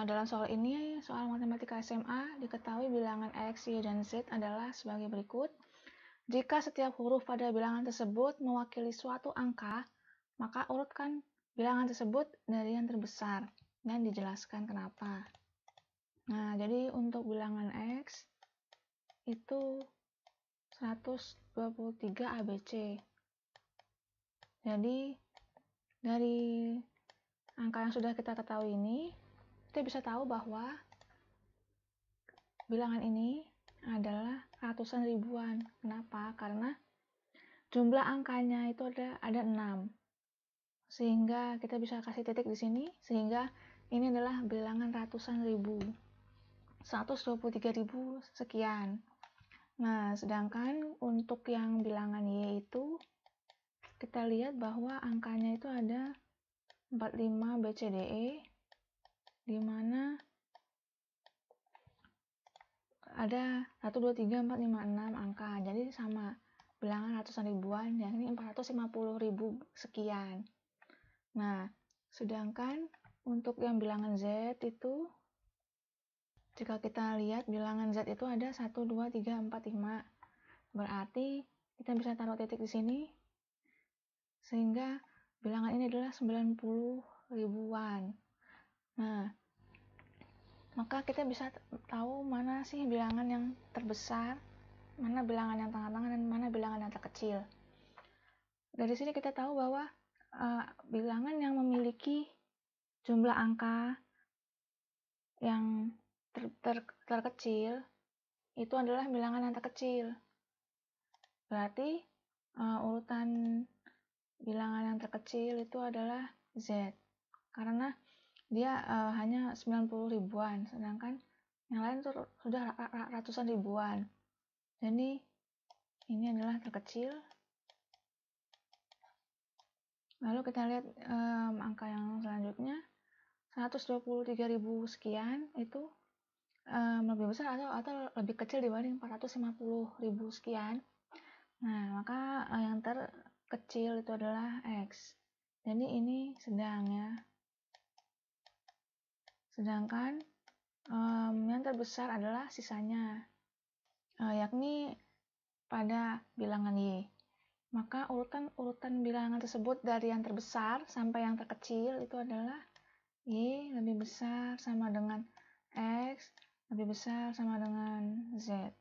Eh, dalam soal ini, soal matematika SMA, diketahui bilangan X, Y, dan Z adalah sebagai berikut. Jika setiap huruf pada bilangan tersebut mewakili suatu angka, maka urutkan bilangan tersebut dari yang terbesar dan dijelaskan kenapa. Nah, jadi untuk bilangan X itu 123 ABC. Jadi, dari angka yang sudah kita ketahui ini, kita bisa tahu bahwa bilangan ini adalah ratusan ribuan. Kenapa? Karena jumlah angkanya itu ada ada 6. Sehingga kita bisa kasih titik di sini sehingga ini adalah bilangan ratusan ribu. 123.000 sekian. Nah, sedangkan untuk yang bilangan Y itu kita lihat bahwa angkanya itu ada 45 BCDE di mana ada 1, 2, 3, 4, 5, 6 angka. Jadi sama bilangan ratusan ribuan, yang ini 450 ribu sekian. Nah, sedangkan untuk yang bilangan Z itu, jika kita lihat bilangan Z itu ada 1, 2, 3, 4, 5. Berarti kita bisa taruh titik di sini, sehingga bilangan ini adalah 90 ribuan. Nah, maka kita bisa tahu mana sih bilangan yang terbesar, mana bilangan yang tengah-tengah, dan mana bilangan yang terkecil. Dari sini kita tahu bahwa uh, bilangan yang memiliki jumlah angka yang ter ter terkecil itu adalah bilangan yang terkecil. Berarti uh, urutan bilangan yang terkecil itu adalah Z. Karena dia uh, hanya 90 ribuan sedangkan yang lain tuh sudah ratusan ribuan jadi ini adalah terkecil lalu kita lihat um, angka yang selanjutnya ribu sekian itu um, lebih besar atau atau lebih kecil dibanding ribu sekian nah maka yang terkecil itu adalah X jadi ini sedang ya Sedangkan um, yang terbesar adalah sisanya, uh, yakni pada bilangan Y. Maka urutan-urutan bilangan tersebut dari yang terbesar sampai yang terkecil itu adalah Y lebih besar sama dengan X lebih besar sama dengan Z.